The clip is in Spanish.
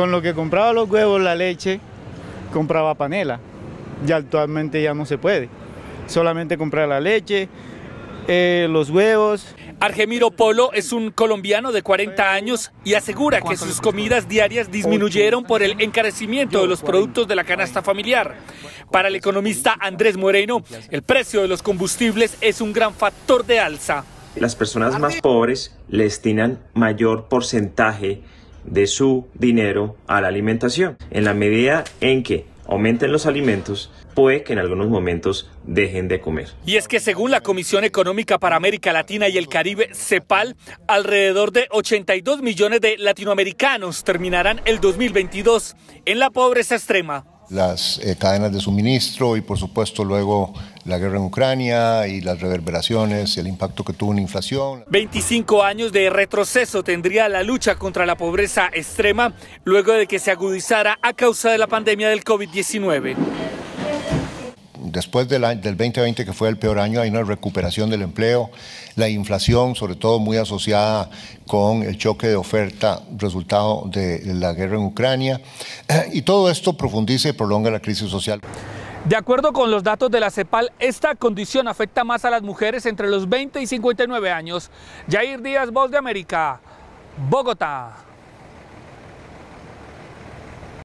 con lo que compraba los huevos, la leche, compraba panela. Ya actualmente ya no se puede. Solamente comprar la leche, eh, los huevos. Argemiro Polo es un colombiano de 40 años y asegura que sus comidas diarias disminuyeron por el encarecimiento de los productos de la canasta familiar. Para el economista Andrés Moreno, el precio de los combustibles es un gran factor de alza. Las personas más pobres le destinan mayor porcentaje de su dinero a la alimentación. En la medida en que aumenten los alimentos, puede que en algunos momentos dejen de comer. Y es que según la Comisión Económica para América Latina y el Caribe, CEPAL, alrededor de 82 millones de latinoamericanos terminarán el 2022 en la pobreza extrema. Las eh, cadenas de suministro y por supuesto luego la guerra en Ucrania y las reverberaciones, el impacto que tuvo en la inflación. 25 años de retroceso tendría la lucha contra la pobreza extrema luego de que se agudizara a causa de la pandemia del COVID-19. Después del, del 2020, que fue el peor año, hay una recuperación del empleo, la inflación, sobre todo muy asociada con el choque de oferta resultado de la guerra en Ucrania, y todo esto profundiza y prolonga la crisis social. De acuerdo con los datos de la CEPAL, esta condición afecta más a las mujeres entre los 20 y 59 años. Jair Díaz, Voz de América, Bogotá.